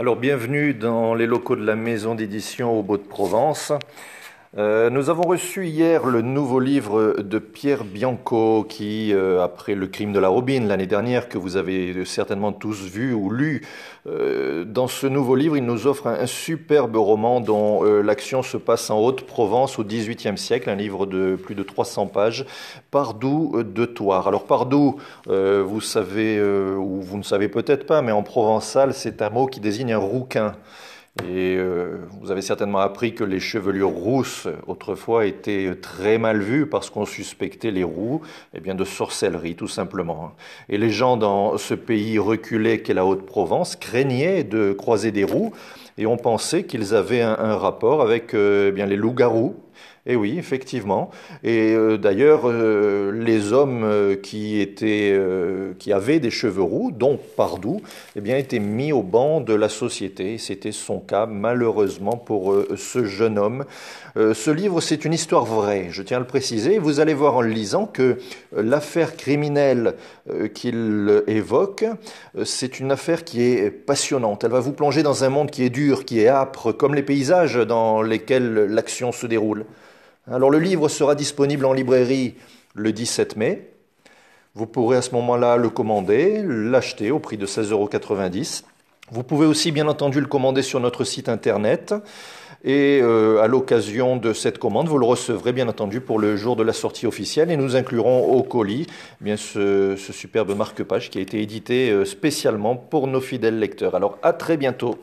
Alors bienvenue dans les locaux de la maison d'édition au Beau de Provence. Euh, nous avons reçu hier le nouveau livre de Pierre Bianco, qui, euh, après le crime de la Robine l'année dernière, que vous avez certainement tous vu ou lu, euh, dans ce nouveau livre, il nous offre un, superbe roman dont l'action se passe en Haute-Provence au XVIIIe siècle, un livre de plus de 300 pages, Pardou de Toire. Alors Pardou, vous savez, ou vous ne savez peut-être pas, mais en provençal, c'est un mot qui désigne un rouquin. Et euh, vous avez certainement appris que les chevelures rousses autrefois étaient euh, très mal vues parce qu'on suspectait les roues eh bien, de sorcellerie tout simplement. Et les gens dans ce pays reculé qu'est la Haute-Provence craignaient de croiser des roues et on pensait qu'ils avaient un, rapport avec euh, eh bien, les loups-garous et eh oui, effectivement. Et euh, d'ailleurs, euh, les hommes euh, qui, qui avaient des cheveux roux, dont Pardou, eh bien, étaient mis au banc de la société. C'était son cas, malheureusement, pour ce jeune homme. ce livre, c'est une histoire vraie, je tiens à le préciser. Vous allez voir en le lisant que l'affaire criminelle qu'il évoque, c'est une affaire qui est passionnante. Elle va vous plonger dans un monde qui est dur, qui est âpre, comme les paysages dans lesquels l'action se déroule. Hein, alors le livre sera disponible en librairie le 17 mai. Vous pourrez à ce moment-là le commander, l'acheter au prix de 16,90 euros. Vous pouvez aussi bien entendu le commander sur notre site internet et euh, à l'occasion de cette commande, vous le recevrez bien entendu pour le jour de la sortie officielle et nous inclurons au colis eh bien ce superbe marque-page qui a été édité euh, spécialement pour nos fidèles lecteurs. Alors à très bientôt.